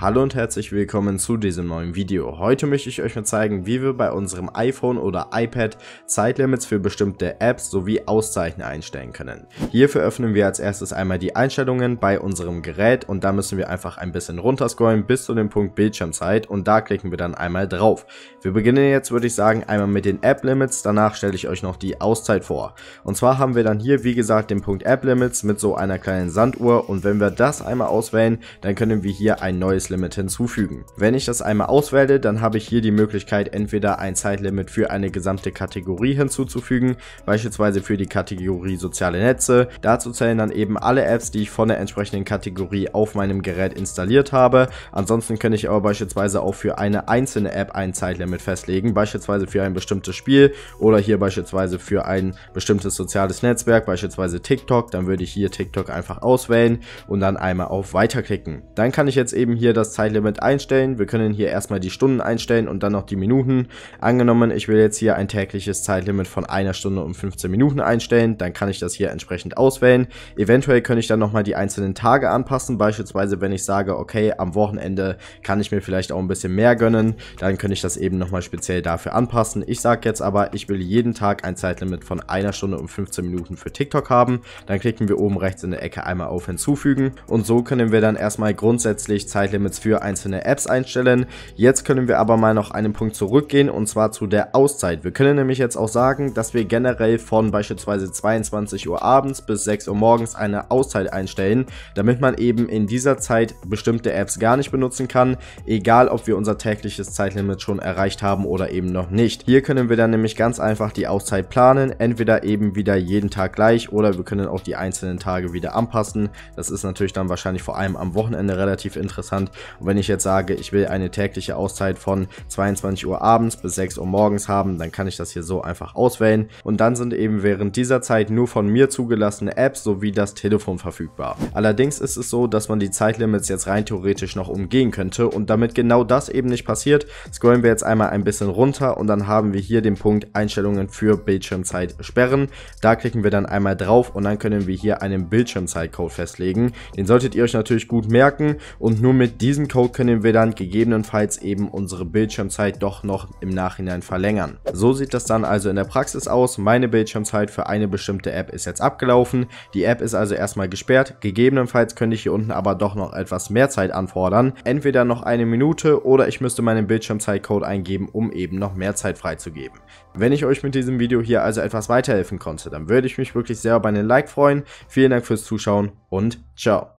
Hallo und herzlich willkommen zu diesem neuen Video. Heute möchte ich euch mal zeigen, wie wir bei unserem iPhone oder iPad Zeitlimits für bestimmte Apps sowie Auszeichen einstellen können. Hierfür öffnen wir als erstes einmal die Einstellungen bei unserem Gerät und da müssen wir einfach ein bisschen runterscrollen bis zu dem Punkt Bildschirmzeit und da klicken wir dann einmal drauf. Wir beginnen jetzt würde ich sagen einmal mit den App Limits, danach stelle ich euch noch die Auszeit vor. Und zwar haben wir dann hier wie gesagt den Punkt App Limits mit so einer kleinen Sanduhr und wenn wir das einmal auswählen, dann können wir hier ein neues Zeitlimit hinzufügen. Wenn ich das einmal auswähle, dann habe ich hier die Möglichkeit, entweder ein Zeitlimit für eine gesamte Kategorie hinzuzufügen, beispielsweise für die Kategorie soziale Netze. Dazu zählen dann eben alle Apps, die ich von der entsprechenden Kategorie auf meinem Gerät installiert habe. Ansonsten könnte ich aber beispielsweise auch für eine einzelne App ein Zeitlimit festlegen, beispielsweise für ein bestimmtes Spiel oder hier beispielsweise für ein bestimmtes soziales Netzwerk, beispielsweise TikTok. Dann würde ich hier TikTok einfach auswählen und dann einmal auf Weiter klicken. Dann kann ich jetzt eben hier das das Zeitlimit einstellen. Wir können hier erstmal die Stunden einstellen und dann noch die Minuten. Angenommen, ich will jetzt hier ein tägliches Zeitlimit von einer Stunde um 15 Minuten einstellen, dann kann ich das hier entsprechend auswählen. Eventuell könnte ich dann nochmal die einzelnen Tage anpassen, beispielsweise wenn ich sage, okay, am Wochenende kann ich mir vielleicht auch ein bisschen mehr gönnen, dann könnte ich das eben nochmal speziell dafür anpassen. Ich sage jetzt aber, ich will jeden Tag ein Zeitlimit von einer Stunde um 15 Minuten für TikTok haben. Dann klicken wir oben rechts in der Ecke einmal auf hinzufügen und so können wir dann erstmal grundsätzlich Zeitlimits Limits für einzelne Apps einstellen. Jetzt können wir aber mal noch einen Punkt zurückgehen und zwar zu der Auszeit. Wir können nämlich jetzt auch sagen, dass wir generell von beispielsweise 22 Uhr abends bis 6 Uhr morgens eine Auszeit einstellen, damit man eben in dieser Zeit bestimmte Apps gar nicht benutzen kann, egal ob wir unser tägliches Zeitlimit schon erreicht haben oder eben noch nicht. Hier können wir dann nämlich ganz einfach die Auszeit planen, entweder eben wieder jeden Tag gleich oder wir können auch die einzelnen Tage wieder anpassen. Das ist natürlich dann wahrscheinlich vor allem am Wochenende relativ interessant, und wenn ich jetzt sage, ich will eine tägliche Auszeit von 22 Uhr abends bis 6 Uhr morgens haben, dann kann ich das hier so einfach auswählen. Und dann sind eben während dieser Zeit nur von mir zugelassene Apps sowie das Telefon verfügbar. Allerdings ist es so, dass man die Zeitlimits jetzt rein theoretisch noch umgehen könnte und damit genau das eben nicht passiert, scrollen wir jetzt einmal ein bisschen runter und dann haben wir hier den Punkt Einstellungen für Bildschirmzeit sperren. Da klicken wir dann einmal drauf und dann können wir hier einen Bildschirmzeitcode festlegen. Den solltet ihr euch natürlich gut merken und nur mit diesem diesen Code können wir dann gegebenenfalls eben unsere Bildschirmzeit doch noch im Nachhinein verlängern. So sieht das dann also in der Praxis aus. Meine Bildschirmzeit für eine bestimmte App ist jetzt abgelaufen. Die App ist also erstmal gesperrt. Gegebenenfalls könnte ich hier unten aber doch noch etwas mehr Zeit anfordern. Entweder noch eine Minute oder ich müsste meinen Bildschirmzeitcode eingeben, um eben noch mehr Zeit freizugeben. Wenn ich euch mit diesem Video hier also etwas weiterhelfen konnte, dann würde ich mich wirklich sehr über einen Like freuen. Vielen Dank fürs Zuschauen und ciao.